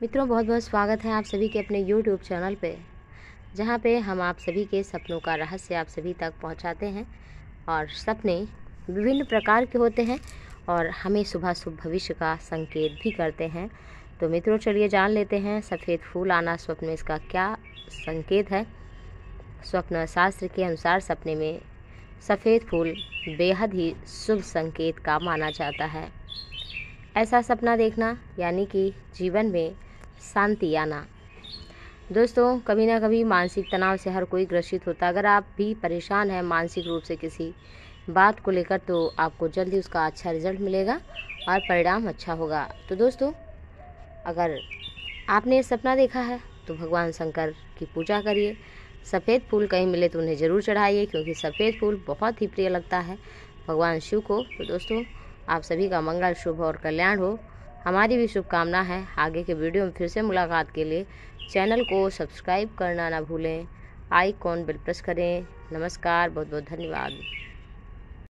मित्रों बहुत बहुत स्वागत है आप सभी के अपने यूट्यूब चैनल पे जहाँ पे हम आप सभी के सपनों का रहस्य आप सभी तक पहुँचाते हैं और सपने विभिन्न प्रकार के होते हैं और हमें सुबह शुभ भविष्य का संकेत भी करते हैं तो मित्रों चलिए जान लेते हैं सफ़ेद फूल आना स्वप्न में इसका क्या संकेत है स्वप्न शास्त्र के अनुसार सपने में सफ़ेद फूल बेहद ही शुभ संकेत का माना जाता है ऐसा सपना देखना यानी कि जीवन में शांति आना दोस्तों कभी ना कभी मानसिक तनाव से हर कोई ग्रसित होता है अगर आप भी परेशान हैं मानसिक रूप से किसी बात को लेकर तो आपको जल्दी उसका अच्छा रिजल्ट मिलेगा और परिणाम अच्छा होगा तो दोस्तों अगर आपने सपना देखा है तो भगवान शंकर की पूजा करिए सफ़ेद फूल कहीं मिले तो उन्हें ज़रूर चढ़ाइए क्योंकि सफ़ेद फूल बहुत ही प्रिय लगता है भगवान शिव को तो दोस्तों आप सभी का मंगल शुभ और कल्याण हो हमारी भी शुभकामना है आगे के वीडियो में फिर से मुलाकात के लिए चैनल को सब्सक्राइब करना ना भूलें आइकॉन बिल प्रेस करें नमस्कार बहुत बहुत धन्यवाद